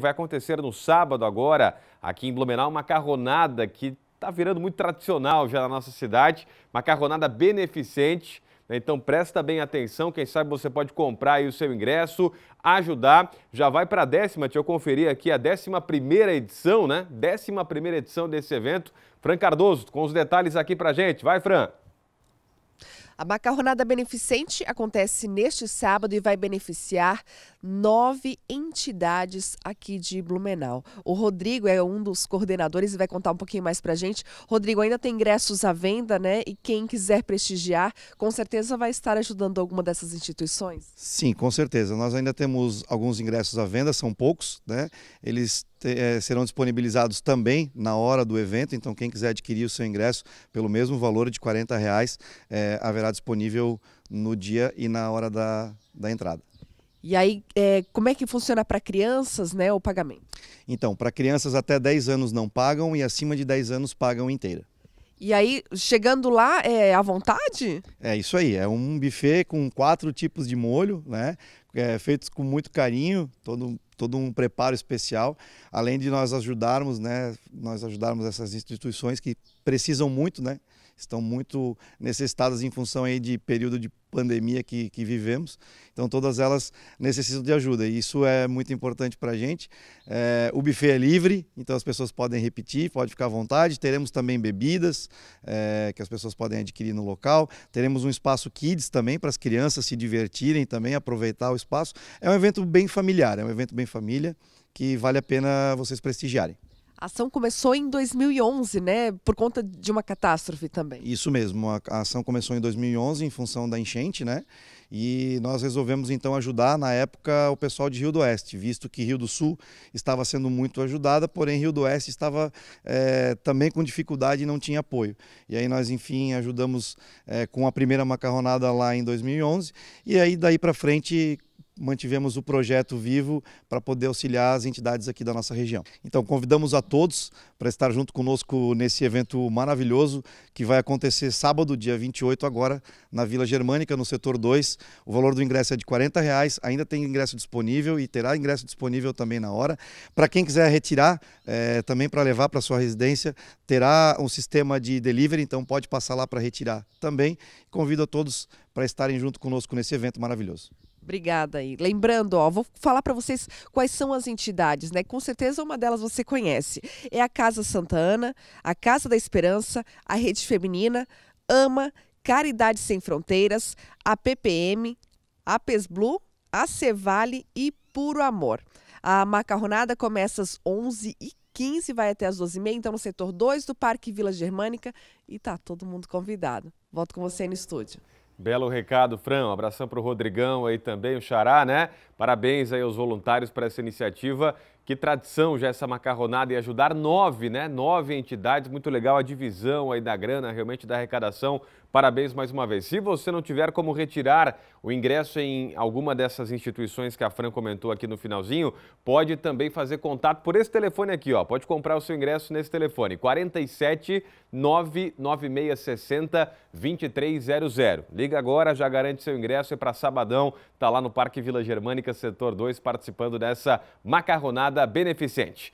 Vai acontecer no sábado agora, aqui em Blumenau, uma macarronada que está virando muito tradicional já na nossa cidade, macarronada beneficente. Né? Então presta bem atenção, quem sabe você pode comprar aí o seu ingresso, ajudar. Já vai para a décima, deixa eu conferir aqui, a décima primeira edição, né? Décima primeira edição desse evento. Fran Cardoso, com os detalhes aqui para gente. Vai, Fran! A macarronada beneficente acontece neste sábado e vai beneficiar nove entidades aqui de Blumenau. O Rodrigo é um dos coordenadores e vai contar um pouquinho mais pra gente. Rodrigo, ainda tem ingressos à venda, né? E quem quiser prestigiar, com certeza vai estar ajudando alguma dessas instituições? Sim, com certeza. Nós ainda temos alguns ingressos à venda, são poucos, né? Eles eh, serão disponibilizados também na hora do evento, então quem quiser adquirir o seu ingresso pelo mesmo valor de R$ 40, reais, é, haverá disponível no dia e na hora da, da entrada. E aí, é, como é que funciona para crianças né, o pagamento? Então, para crianças até 10 anos não pagam e acima de 10 anos pagam inteira. E aí, chegando lá, é à vontade? É isso aí, é um buffet com quatro tipos de molho, né? É, feitos com muito carinho, todo todo um preparo especial, além de nós ajudarmos, né, nós ajudarmos essas instituições que precisam muito, né, estão muito necessitadas em função aí de período de pandemia que, que, vivemos. Então, todas elas necessitam de ajuda e isso é muito importante para a gente. É, o buffet é livre, então as pessoas podem repetir, pode ficar à vontade. Teremos também bebidas é, que as pessoas podem adquirir no local. Teremos um espaço kids também para as crianças se divertirem também, aproveitar o espaço. É um evento bem familiar, é um evento bem família que vale a pena vocês prestigiarem. A ação começou em 2011, né? Por conta de uma catástrofe também. Isso mesmo. A, ação começou em 2011 em função da enchente, né? E nós resolvemos então ajudar na época o pessoal de Rio do Oeste, visto que Rio do Sul estava sendo muito ajudada, porém Rio do Oeste estava é, também com dificuldade e não tinha apoio. E aí nós, enfim, ajudamos é, com a primeira macarronada lá em 2011 e aí daí para frente mantivemos o projeto vivo para poder auxiliar as entidades aqui da nossa região. Então convidamos a todos para estar junto conosco nesse evento maravilhoso que vai acontecer sábado, dia 28 agora, na Vila Germânica, no setor 2. O valor do ingresso é de R$ reais, ainda tem ingresso disponível e terá ingresso disponível também na hora. Para quem quiser retirar, é, também para levar para sua residência, terá um sistema de delivery, então pode passar lá para retirar também. Convido a todos para estarem junto conosco nesse evento maravilhoso. Obrigada aí. Lembrando, ó, vou falar para vocês quais são as entidades, né? Com certeza uma delas você conhece. É a Casa Santa Ana, a Casa da Esperança, a Rede Feminina, AMA, Caridade Sem Fronteiras, a PPM, a PESBlu, a Cevale e Puro Amor. A macarronada começa às 11h15. vai até às 12h30, então no setor 2 do Parque Vila Germânica e tá todo mundo convidado. Volto com você aí no estúdio. Belo recado, Fran. Um abração para o Rodrigão aí também, o Xará, né? Parabéns aí aos voluntários para essa iniciativa que tradição já essa macarronada e ajudar nove, né? Nove entidades. Muito legal a divisão aí da grana, realmente da arrecadação. Parabéns mais uma vez. Se você não tiver como retirar o ingresso em alguma dessas instituições que a Fran comentou aqui no finalzinho, pode também fazer contato por esse telefone aqui, ó. Pode comprar o seu ingresso nesse telefone, 47 99660 2300. Liga agora, já garante seu ingresso. e é para sabadão, tá lá no Parque Vila Germânica, setor 2, participando dessa macarronada nada beneficente.